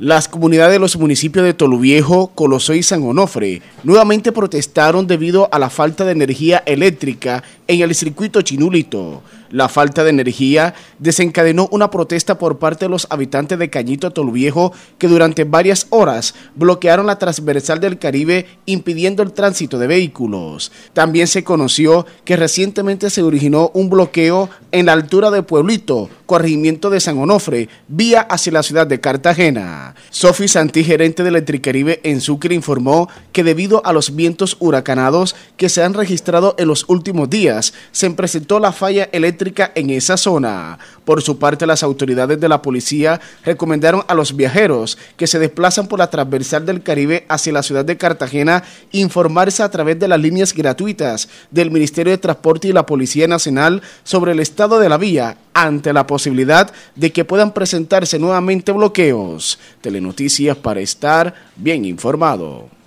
Las comunidades de los municipios de Toluviejo, Coloso y San Onofre nuevamente protestaron debido a la falta de energía eléctrica en el circuito Chinulito. La falta de energía desencadenó una protesta por parte de los habitantes de Cañito Toluviejo que durante varias horas bloquearon la transversal del Caribe impidiendo el tránsito de vehículos. También se conoció que recientemente se originó un bloqueo en la altura de Pueblito, corregimiento de San Onofre, vía hacia la ciudad de Cartagena. Sofi Santí, gerente de Electricaribe en Sucre, informó que debido a los vientos huracanados que se han registrado en los últimos días, se presentó la falla eléctrica en esa zona. Por su parte, las autoridades de la policía recomendaron a los viajeros que se desplazan por la transversal del Caribe hacia la ciudad de Cartagena informarse a través de las líneas gratuitas del Ministerio de Transporte y la Policía Nacional sobre el estado de la vía ante la posibilidad de que puedan presentarse nuevamente bloqueos. Telenoticias para estar bien informado.